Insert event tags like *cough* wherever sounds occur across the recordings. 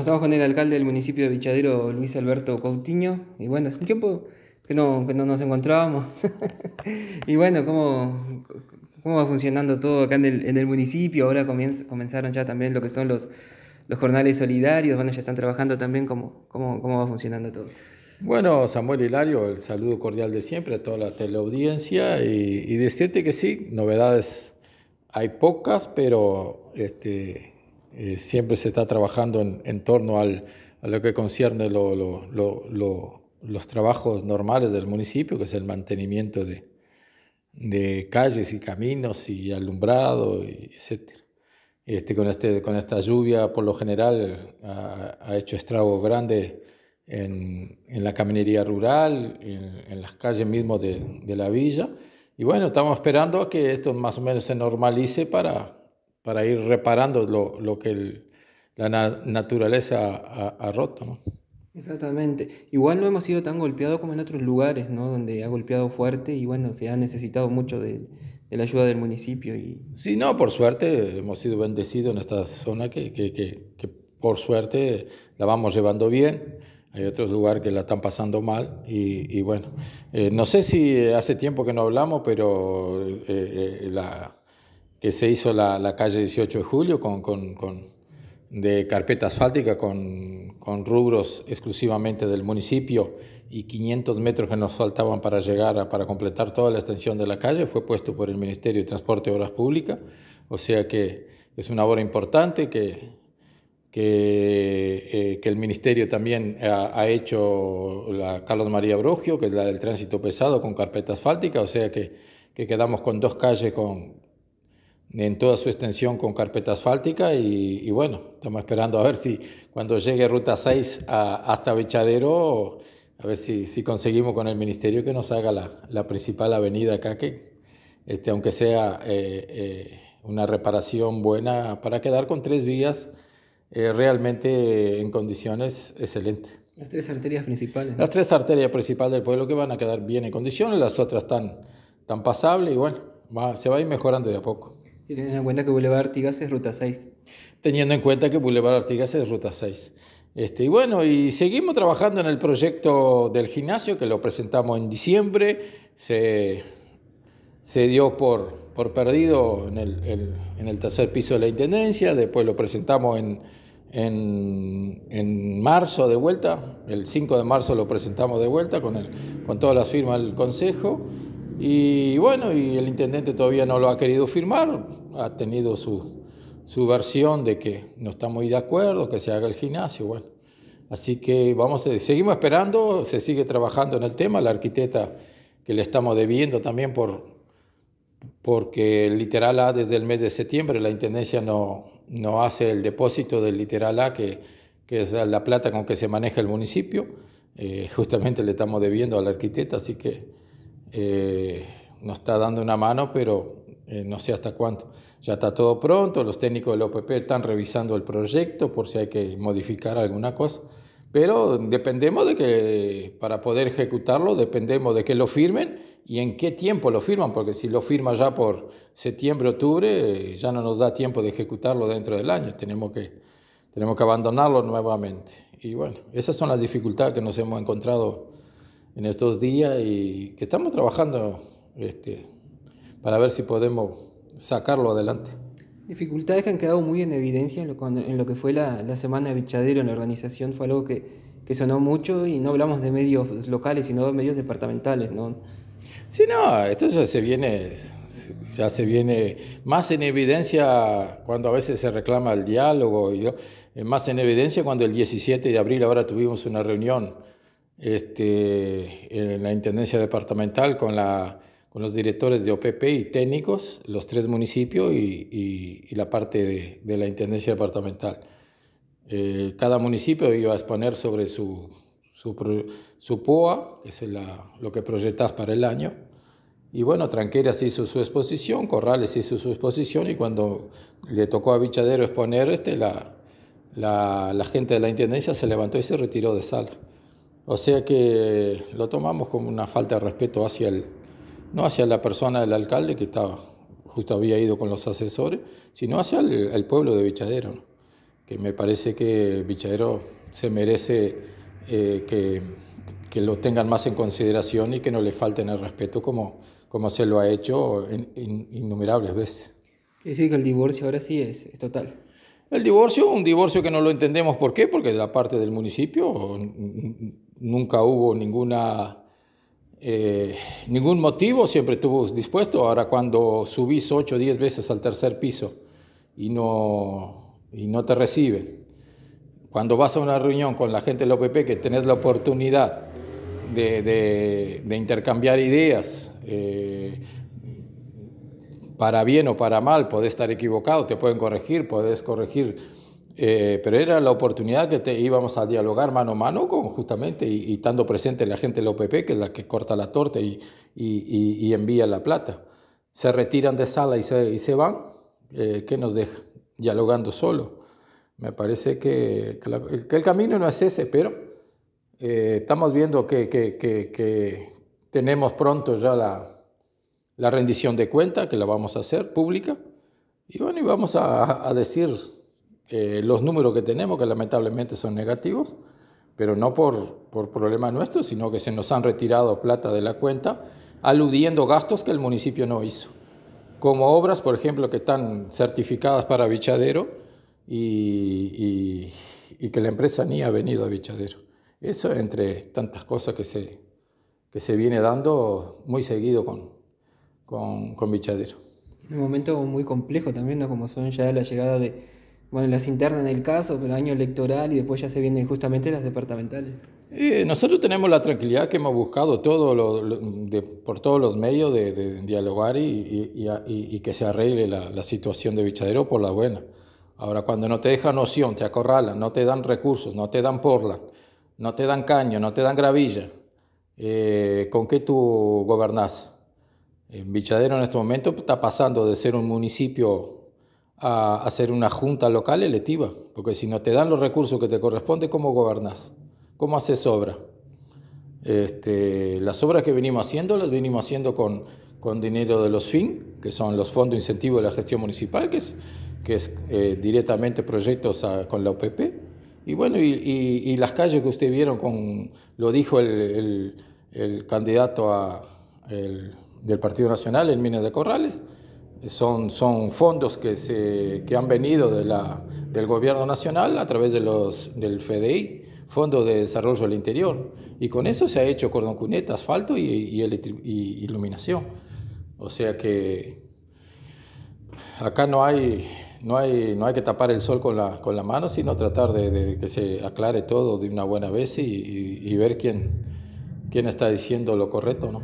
estamos con el alcalde del municipio de Bichadero, Luis Alberto Coutinho, y bueno, hace tiempo que no, nos encontrábamos. *laughs* y bueno, ¿cómo, cómo va funcionando todo acá en el, en municipio. Ahora comenzaron ya también lo que son los, los jornales solidarios, bueno, ya están trabajando también cómo, cómo, va funcionando todo. Bueno, Samuel Hilario, el saludo cordial de siempre a toda la teleaudiencia y, y decirte que sí, novedades hay pocas, pero este, eh, siempre se está trabajando en, torno a lo que concierne lo, los trabajos normales del municipio, que es el mantenimiento de, de calles y caminos y alumbrado, y etc. Este, con, este, con esta lluvia, por lo general, ha, hecho estragos grandes en, en, la caminería rural, en, las calles mismo de, de la villa. Y bueno, estamos esperando a que esto más o menos se normalice para, para ir reparando lo, lo que la naturaleza ha, roto. ¿no? Exactamente. Igual no hemos sido tan golpeados como en otros lugares, ¿no? Donde ha golpeado fuerte y bueno, se ha necesitado mucho de, de la ayuda del municipio. Y... Sí, no, por suerte hemos sido bendecidos en esta zona que, que, que, por suerte la vamos llevando bien. Hay otros lugares que la están pasando mal y, y bueno, eh, no sé si hace tiempo que no hablamos, pero eh, eh, la que se hizo la, la calle 18 de julio con, con, con, de carpeta asfáltica con, con rubros exclusivamente del municipio y 500 metros que nos faltaban para llegar a, para completar toda la extensión de la calle fue puesto por el Ministerio de Transporte y Obras Públicas, o sea que es una obra importante que, que, eh, que el Ministerio también ha, hecho la Carlos María Brogio, que es la del tránsito pesado con carpeta asfáltica, o sea que, que quedamos con dos calles con, en toda su extensión con carpeta asfáltica y, bueno, estamos esperando a ver si cuando llegue Ruta 6 hasta Bechadero, a ver si, si, conseguimos con el Ministerio que nos haga la, la principal avenida acá, que este, aunque sea eh, eh, una reparación buena, para quedar con tres vías eh, realmente en condiciones excelentes. Las tres arterias principales. Las tres arterias principales del pueblo que van a quedar bien en condiciones, las otras están tan pasables y bueno, se va a ir mejorando de a poco. Y teniendo en cuenta que Boulevard Artigas es ruta 6. Teniendo en cuenta que Boulevard Artigas es ruta 6. Este, y bueno, y seguimos trabajando en el proyecto del gimnasio que lo presentamos en diciembre. Se, se dio por, por perdido en el, en el, tercer piso de la Intendencia, después lo presentamos en, en, en, marzo de vuelta, el 5 de marzo lo presentamos de vuelta con, con todas las firmas del Consejo y bueno, y el intendente todavía no lo ha querido firmar, ha tenido su, su versión de que no está muy de acuerdo, que se haga el gimnasio, bueno. Así que vamos, eh, seguimos esperando, se sigue trabajando en el tema, la arquitecta que le estamos debiendo también por, porque literal A desde el mes de septiembre la Intendencia no, no hace el depósito del literal A, que, que es la plata con que se maneja el municipio, eh, justamente le estamos debiendo a la arquitecta, así que eh, nos está dando una mano, pero eh, no sé hasta cuánto. Ya está todo pronto, los técnicos del OPP están revisando el proyecto por si hay que modificar alguna cosa, pero dependemos de que, para poder ejecutarlo, dependemos de que lo firmen y en qué tiempo lo firman, porque si lo firman ya por septiembre, octubre, eh, ya no nos da tiempo de ejecutarlo dentro del año, tenemos que, tenemos que abandonarlo nuevamente. Y bueno, esas son las dificultades que nos hemos encontrado en estos días y que estamos trabajando este, para ver si podemos sacarlo adelante. Dificultades que han quedado muy en evidencia en lo, que fue la, la, semana de Bichadero en la organización, fue algo que, que, sonó mucho y no hablamos de medios locales, sino de medios departamentales, ¿no? Sí, no, esto ya se viene, ya se viene más en evidencia cuando a veces se reclama el diálogo, y, eh, más en evidencia cuando el 17 de abril ahora tuvimos una reunión este, en la Intendencia Departamental con, la, con los directores de OPP y técnicos, los tres municipios y, la parte de, la Intendencia Departamental. Eh, cada municipio iba a exponer sobre su, su, POA, que es lo que proyectas para el año. Y bueno, Tranqueras hizo su exposición, Corrales hizo su exposición y cuando le tocó a Bichadero exponer, este, la, la, la gente de la Intendencia se levantó y se retiró de sala. O sea que lo tomamos como una falta de respeto hacia el, no hacia la persona del alcalde que estaba, justo había ido con los asesores, sino hacia el, pueblo de Bichadero, que me parece que Bichadero se merece eh, que, que, lo tengan más en consideración y que no le falten el respeto como, como se lo ha hecho en, innumerables veces. Quiere decir que el divorcio ahora sí es, es total. El divorcio, un divorcio que no lo entendemos por qué, porque de la parte del municipio nunca hubo ninguna, eh, ningún motivo, siempre estuvo dispuesto. Ahora cuando subís 8 o 10 veces al tercer piso y no, y no te reciben, cuando vas a una reunión con la gente del OPP que tenés la oportunidad de, intercambiar ideas, eh, para bien o para mal, podés estar equivocado, te pueden corregir, podés corregir eh, pero era la oportunidad que íbamos a dialogar mano a mano con justamente y, estando presente la gente del OPP, que es la que corta la torta y, envía la plata. Se retiran de sala y se, van, eh, ¿qué nos deja? Dialogando solo. Me parece que, el camino no es ese, pero eh, estamos viendo que, tenemos pronto ya la, rendición de cuenta, que la vamos a hacer pública, y bueno, y vamos a decir eh, los números que tenemos, que lamentablemente son negativos, pero no por, por problema nuestro, sino que se nos han retirado plata de la cuenta, aludiendo gastos que el municipio no hizo, como obras, por ejemplo, que están certificadas para Bichadero y, que la empresa ni ha venido a Bichadero. Eso entre tantas cosas que se, que se viene dando muy seguido con, con, con Bichadero. Un momento muy complejo también, Como son ya la llegada de, bueno, las internas en el caso, pero año electoral y después ya se vienen justamente las departamentales. Eh, nosotros tenemos la tranquilidad que hemos buscado todo por todos los medios de, dialogar y, que se arregle la, situación de Bichadero por la buena. Ahora, cuando no te dejan opción, te acorralan, no te dan recursos, no te dan porla, no te dan caño, no te dan gravilla, eh, ¿con qué tú gobernás? En Bichadero en este momento está pasando de ser un municipio a hacer una junta local electiva, porque si no te dan los recursos que te corresponde, ¿cómo gobernás? ¿Cómo haces obra? Este, las obras que venimos haciendo las venimos haciendo con, con dinero de los FIN, que son los Fondos incentivos de la Gestión Municipal, que es, que es eh, directamente proyectos con la OPP. Y bueno, y, las calles que usted vieron, con, lo dijo el, candidato a, del Partido Nacional en Minas de Corrales, son, son fondos que, se, que han venido de la, del gobierno nacional a través de los, del FDI, Fondo de Desarrollo del Interior. Y con eso se ha hecho cordón cuneta, asfalto y, iluminación. O sea que acá no hay, no hay, no hay que tapar el sol con la, con la mano, sino tratar de, que se aclare todo de una buena vez y, y ver quién, quién está diciendo lo correcto, ¿no?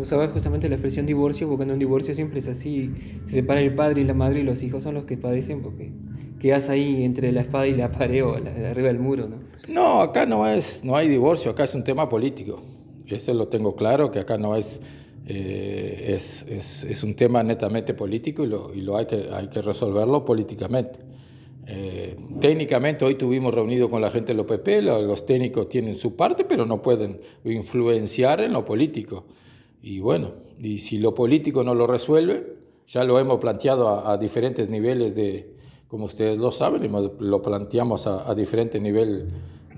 usaba justamente la expresión divorcio, porque en un divorcio siempre es así, se separa el padre y la madre y los hijos son los que padecen porque quedas ahí entre la espada y la pared o arriba del muro, ¿no? No, acá no es, no hay divorcio, acá es un tema político. Eso lo tengo claro, que acá no eh, es, es, es, un tema netamente político y lo, y lo hay, que, hay que resolverlo políticamente. Eh, técnicamente hoy tuvimos reunido con la gente de los pp los técnicos tienen su parte, pero no pueden influenciar en lo político. Y bueno, y si lo político no lo resuelve, ya lo hemos planteado a, diferentes niveles de, como ustedes lo saben, lo planteamos a, a diferente nivel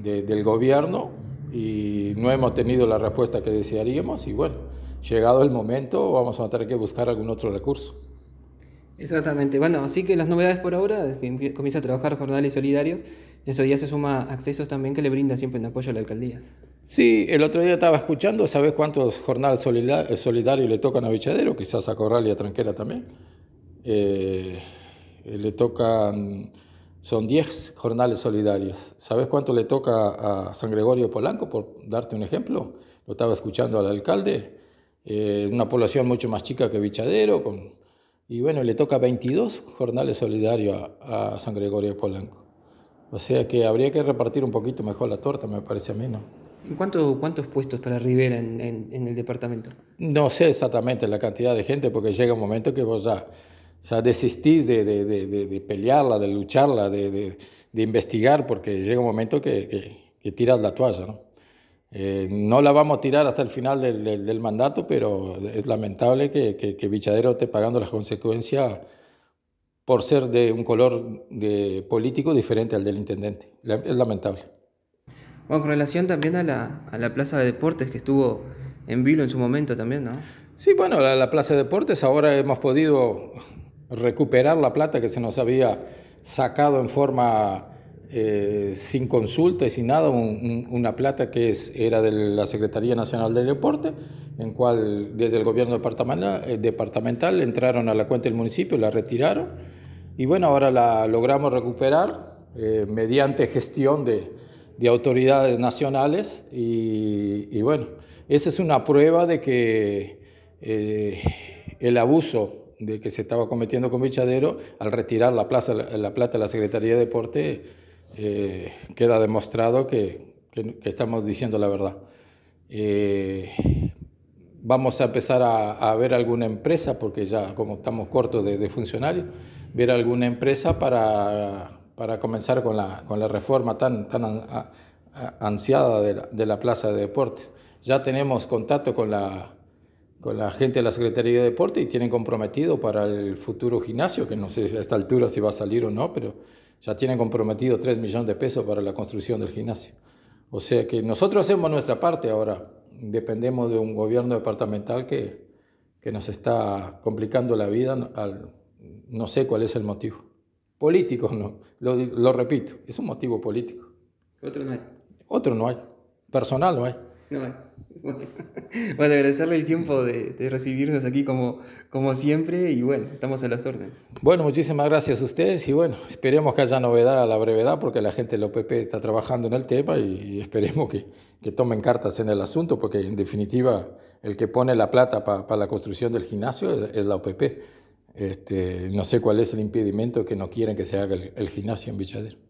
del gobierno y no hemos tenido la respuesta que desearíamos y bueno, llegado el momento vamos a tener que buscar algún otro recurso. Exactamente. Bueno, así que las novedades por ahora, que comienza a trabajar jornales solidarios, en eso ya se suma accesos también que le brinda siempre en apoyo a la alcaldía. Sí, el otro día estaba escuchando, ¿sabes cuántos jornales solidarios le tocan a Bichadero? Quizás a Corral y a Tranquera también. Eh, le tocan, son 10 jornales solidarios. ¿Sabes cuánto le toca a San Gregorio Polanco, por darte un ejemplo? Lo estaba escuchando al alcalde, eh, una población mucho más chica que Bichadero, y bueno, le toca 22 jornales solidarios a, a San Gregorio Polanco. O sea que habría que repartir un poquito mejor la torta, me parece a mí, ¿no? ¿Cuánto, ¿Cuántos puestos para Rivera en, en, el departamento? No sé exactamente la cantidad de gente, porque llega un momento que vos ya, ya desistís de, de, de, pelearla, de lucharla, de, investigar, porque llega un momento que, que, tiras la toalla. ¿no? Eh, ¿no? la vamos a tirar hasta el final del, del, mandato, pero es lamentable que, que, Bichadero esté pagando las consecuencias por ser de un color de político diferente al del intendente. Es lamentable. Bueno, con relación también a la, Plaza de Deportes que estuvo en Vilo en su momento también, ¿no? Sí, bueno, la, Plaza de Deportes ahora hemos podido recuperar la plata que se nos había sacado en forma eh, sin consulta y sin nada, una plata que era de la Secretaría Nacional de Deporte, en cual desde el gobierno eh, departamental, entraron a la cuenta del municipio, la retiraron y bueno, ahora la logramos recuperar eh, mediante gestión de, de autoridades nacionales y, bueno, esa es una prueba de que eh, el abuso de que se estaba cometiendo con Bichadero al retirar la, plaza, la plata de la Secretaría de Deporte eh, queda demostrado que, estamos diciendo la verdad. Eh, vamos a empezar a, ver alguna empresa, porque ya como estamos cortos de, de funcionarios, ver alguna empresa para para comenzar con la, con la reforma tan, tan ansiada de la, Plaza de Deportes. Ya tenemos contacto con la, con la gente de la Secretaría de Deportes y tienen comprometido para el futuro gimnasio, que no sé a esta altura si va a salir o no, pero ya tienen comprometido 3 millones de pesos para la construcción del gimnasio. O sea que nosotros hacemos nuestra parte ahora, dependemos de un gobierno departamental que, que nos está complicando la vida, no sé cuál es el motivo. Políticos no, lo, repito, es un motivo político. Otro no hay. Otro no hay, personal no hay. No hay. *laughs* Bueno, agradecerle el tiempo de, recibirnos aquí como, como siempre y bueno, estamos a las órdenes. Bueno, muchísimas gracias a ustedes y bueno, esperemos que haya novedad a la brevedad porque la gente de la OPP está trabajando en el tema y, esperemos que, que, tomen cartas en el asunto porque en definitiva el que pone la plata para la construcción del gimnasio es, es la OPP. Este, no sé cuál es el impedimento que no quieren que se haga el, gimnasio en Villader.